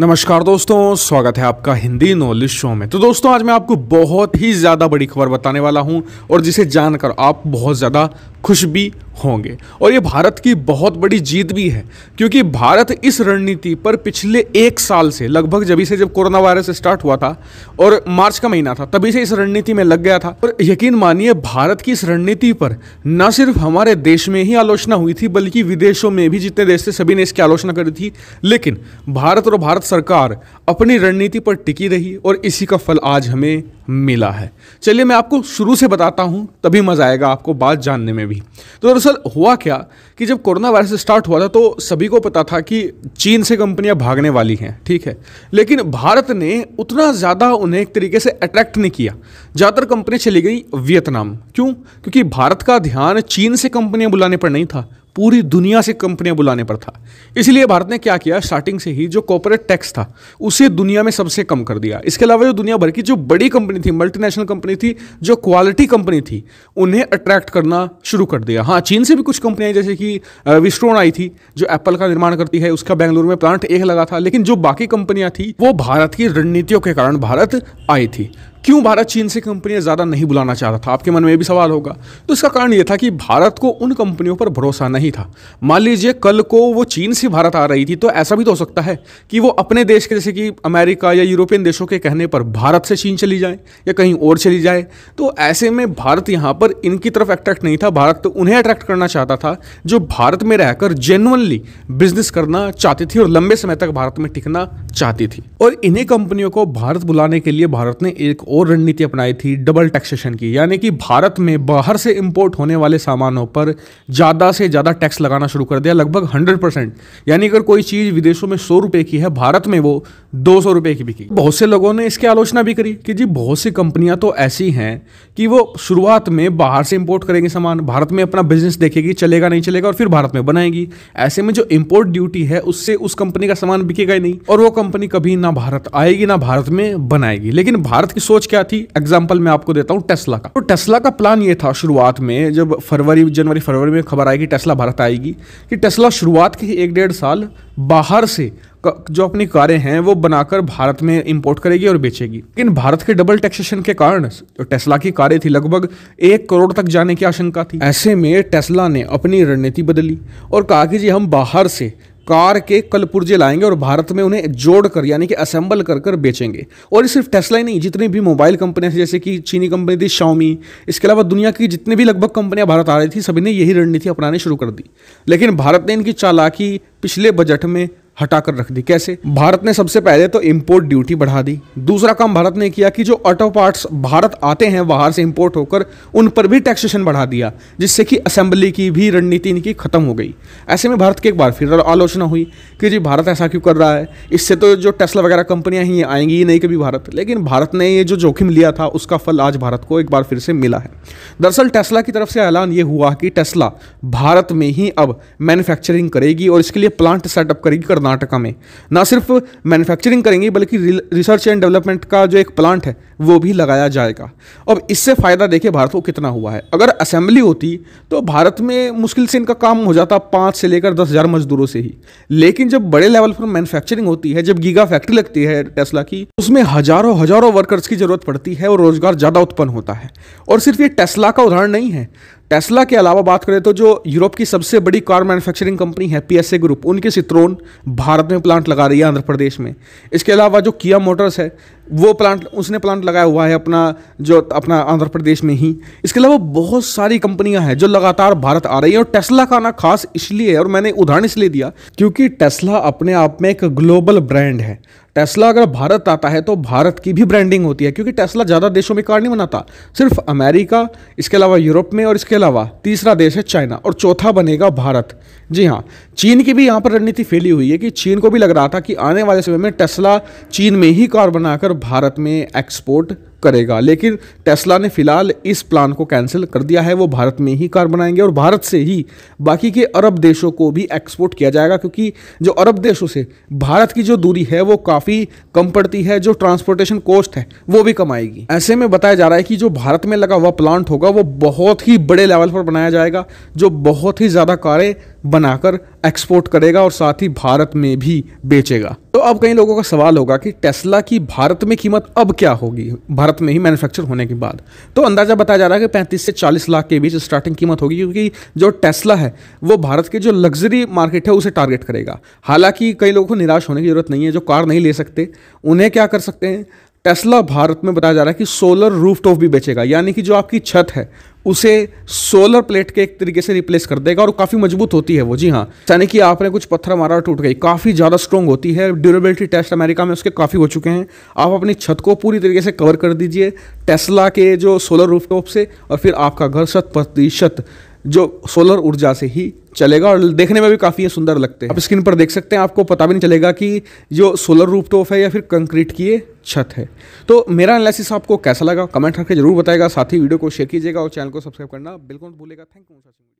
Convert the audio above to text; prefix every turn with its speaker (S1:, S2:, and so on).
S1: नमस्कार दोस्तों स्वागत है आपका हिंदी नॉलेज शो में तो दोस्तों आज मैं आपको बहुत ही ज़्यादा बड़ी खबर बताने वाला हूं और जिसे जानकर आप बहुत ज़्यादा खुश भी होंगे और ये भारत की बहुत बड़ी जीत भी है क्योंकि भारत इस रणनीति पर पिछले एक साल से लगभग जब से जब कोरोना वायरस स्टार्ट हुआ था और मार्च का महीना था तभी से इस रणनीति में लग गया था और यकीन मानिए भारत की इस रणनीति पर न सिर्फ हमारे देश में ही आलोचना हुई थी बल्कि विदेशों में भी जितने देश थे सभी ने इसकी आलोचना करी थी लेकिन भारत और भारत सरकार अपनी रणनीति पर टिकी रही और इसी का फल आज हमें मिला है चलिए मैं आपको शुरू से बताता हूँ तभी मज़ा आएगा आपको बात जानने में भी भी तो दरअसल हुआ क्या कि जब कोरोना वायरस स्टार्ट हुआ था तो सभी को पता था कि चीन से कंपनियां भागने वाली हैं ठीक है लेकिन भारत ने उतना ज़्यादा उन्हें एक तरीके से अट्रैक्ट नहीं किया ज़्यादातर कंपनियाँ चली गई वियतनाम क्यों क्योंकि भारत का ध्यान चीन से कंपनियाँ बुलाने पर नहीं था पूरी दुनिया से कंपनियां बुलाने पर था इसलिए भारत ने क्या किया स्टार्टिंग से ही जो कॉपोरेट टैक्स था उसे दुनिया में सबसे कम कर दिया इसके अलावा जो दुनिया भर की जो बड़ी कंपनी थी मल्टीनेशनल कंपनी थी जो क्वालिटी कंपनी थी उन्हें अट्रैक्ट करना शुरू कर दिया हाँ चीन से भी कुछ कंपनियां जैसे कि विस्ट्रोन आई थी जो एप्पल का निर्माण करती है उसका बेंगलुरु में प्लांट एक लगा था लेकिन जो बाकी कंपनियां थी वो भारत की रणनीतियों के कारण भारत आई थी क्यों भारत चीन से कंपनियां ज़्यादा नहीं बुलाना चाहता था आपके मन में भी सवाल होगा तो इसका कारण यह था कि भारत को उन कंपनियों पर भरोसा नहीं था मान लीजिए कल को वो चीन से भारत आ रही थी तो ऐसा भी तो हो सकता है कि वो अपने देश के जैसे कि अमेरिका या यूरोपियन देशों के कहने पर भारत से चीन चली जाए या कहीं और चली जाए तो ऐसे में भारत यहाँ पर इनकी तरफ अट्रैक्ट नहीं था भारत तो उन्हें अट्रैक्ट करना चाहता था जो भारत में रहकर जेनुअनली बिजनेस करना चाहती थी और लंबे समय तक भारत में टिकना चाहती थी और इन्हीं कंपनियों को भारत बुलाने के लिए भारत ने एक और रणनीति अपनाई थी डबल टैक्सेशन की यानी कि भारत में बाहर से इंपोर्ट होने वाले सामानों पर ज़्यादा से ज़्यादा टैक्स लगाना शुरू कर दिया लगभग हंड्रेड परसेंट यानी अगर कोई चीज़ विदेशों में सौ रुपये की है भारत में वो दो सौ रुपये की बिकी बहुत से लोगों ने इसकी आलोचना भी करी कि जी बहुत सी कंपनियां तो ऐसी हैं कि वो शुरुआत में बाहर से इंपोर्ट करेंगे सामान भारत में अपना बिजनेस देखेगी चलेगा नहीं चलेगा और फिर भारत में बनाएगी ऐसे में जो इम्पोर्ट ड्यूटी है उससे उस कंपनी का सामान बिकेगा ही नहीं और वो कंपनी कभी ना भारत आएगी ना भारत में बनाएगी लेकिन भारत की सोच सोच क्या थी एग्जाम्पल मैं आपको देता हूँ टेस्ला का तो टेस्ला का प्लान ये था शुरुआत में जब फरवरी जनवरी फरवरी में खबर आएगी टेस्ला भारत आएगी कि टेस्ला शुरुआत के एक डेढ़ साल बाहर से जो अपनी कारें हैं वो बनाकर भारत में इंपोर्ट करेगी और बेचेगी लेकिन भारत के डबल टैक्सेशन के कारण जो टेस्ला की कारें थी लगभग एक करोड़ तक जाने की आशंका थी ऐसे में टेस्ला ने अपनी रणनीति बदली और कहा कि जी हम बाहर से कार के कलपुर्जे लाएंगे और भारत में उन्हें जोड़ कर यानी कि असेंबल कर कर बेचेंगे और ये सिर्फ टेस्ला ही नहीं जितनी भी मोबाइल कंपनियां थी जैसे कि चीनी कंपनी थी शाओमी इसके अलावा दुनिया की जितनी भी लगभग कंपनियां भारत आ रही थी सभी ने यही रणनीति अपनानी शुरू कर दी लेकिन भारत ने इनकी चालाकी पिछले बजट में हटाकर रख दी कैसे भारत ने सबसे पहले तो इम्पोर्ट ड्यूटी बढ़ा दी दूसरा काम भारत ने किया कि जो ऑटो पार्ट्स भारत आते हैं बाहर से इम्पोर्ट होकर उन पर भी टैक्सेशन बढ़ा दिया जिससे कि असेंबली की भी रणनीति इनकी खत्म हो गई ऐसे में भारत की एक बार फिर आलोचना हुई कि जी भारत ऐसा क्यों कर रहा है इससे तो जो टेस्ला वगैरह कंपनियां ही आएंगी ही नहीं कभी भारत लेकिन भारत ने ये जो जोखिम लिया था उसका फल आज भारत को एक बार फिर से मिला है दरअसल टेस्ला की तरफ से ऐलान ये हुआ कि टेस्ला भारत में ही अब मैन्युफैक्चरिंग करेगी और इसके लिए प्लांट सेटअप करेगी कर कर्नाटका में ना सिर्फ मैन्युफैक्चरिंग करेंगे बल्कि रिसर्च एंड डेवलपमेंट का जो एक प्लांट है वो भी लगाया जाएगा अब इससे फ़ायदा देखिए भारत को कितना हुआ है अगर असेंबली होती तो भारत में मुश्किल से इनका काम हो जाता पाँच से लेकर दस हज़ार मजदूरों से ही लेकिन जब बड़े लेवल पर मैन्युफैक्चरिंग होती है जब गीगा फैक्ट्री लगती है टेस्ला की उसमें हज़ारों हज़ारों वर्कर्स की ज़रूरत पड़ती है और रोज़गार ज़्यादा उत्पन्न होता है और सिर्फ ये टेस्ला का उदाहरण नहीं है टेस्ला के अलावा बात करें तो जो यूरोप की सबसे बड़ी कार मैन्युफैक्चरिंग कंपनी है पीएसए ग्रुप उनके सित्रोन भारत में प्लांट लगा रही है आंध्र प्रदेश में इसके अलावा जो किया मोटर्स है वो प्लांट उसने प्लांट लगाया हुआ है अपना जो अपना आंध्र प्रदेश में ही इसके अलावा बहुत सारी कंपनियां हैं जो लगातार भारत आ रही हैं और टेस्ला का आना खास इसलिए है और मैंने उदाहरण इसलिए दिया क्योंकि टेस्ला अपने आप में एक ग्लोबल ब्रांड है टेस्ला अगर भारत आता है तो भारत की भी ब्रांडिंग होती है क्योंकि टेस्ला ज़्यादा देशों में कार नहीं बनाता सिर्फ अमेरिका इसके अलावा यूरोप में और इसके अलावा तीसरा देश है चाइना और चौथा बनेगा भारत जी हाँ चीन की भी यहाँ पर रणनीति फैली हुई है कि चीन को भी लग रहा था कि आने वाले समय में टेस्ला चीन में ही कार बनाकर भारत में एक्सपोर्ट करेगा लेकिन टेस्ला ने फिलहाल इस प्लान को कैंसिल कर दिया है वो भारत में ही कार बनाएंगे और भारत से ही बाकी के अरब देशों को भी एक्सपोर्ट किया जाएगा क्योंकि जो अरब देशों से भारत की जो दूरी है वो काफ़ी कम पड़ती है जो ट्रांसपोर्टेशन कॉस्ट है वो भी कम आएगी ऐसे में बताया जा रहा है कि जो भारत में लगा हुआ प्लांट होगा वो बहुत ही बड़े लेवल पर बनाया जाएगा जो बहुत ही ज़्यादा कारें बनाकर एक्सपोर्ट करेगा और साथ ही भारत में भी बेचेगा तो अब कई लोगों का सवाल होगा कि टेस्ला की भारत में कीमत अब क्या होगी भारत में ही मैन्युफैक्चर होने के बाद तो अंदाज़ा बताया जा रहा है कि 35 से 40 लाख के बीच स्टार्टिंग कीमत होगी क्योंकि जो टेस्ला है वो भारत के जो लग्जरी मार्केट है उसे टारगेट करेगा हालांकि कई लोगों को निराश होने की ज़रूरत नहीं है जो कार नहीं ले सकते उन्हें क्या कर सकते हैं टेस्ला भारत में बताया जा रहा है कि सोलर रूफ टॉप भी बेचेगा यानी कि जो आपकी छत है उसे सोलर प्लेट के एक तरीके से रिप्लेस कर देगा और काफ़ी मजबूत होती है वो जी हाँ यानी कि आपने कुछ पत्थर मारा टूट गई काफ़ी ज़्यादा स्ट्रॉन्ग होती है ड्यूरेबिलिटी टेस्ट अमेरिका में उसके काफ़ी हो चुके हैं आप अपनी छत को पूरी तरीके से कवर कर दीजिए टेस्ला के जो सोलर रूफ से और फिर आपका घर शत प्रतिशत जो सोलर ऊर्जा से ही चलेगा और देखने में भी काफ़ी सुंदर लगते हैं आप स्क्रीन पर देख सकते हैं आपको पता भी नहीं चलेगा कि जो सोलर रूफ टॉप है या फिर कंक्रीट की ये छत है तो मेरा एनालिसिस आपको कैसा लगा कमेंट करके जरूर बताएगा साथ ही वीडियो को शेयर कीजिएगा और चैनल को सब्सक्राइब करना बिल्कुल भूलेगा थैंक यू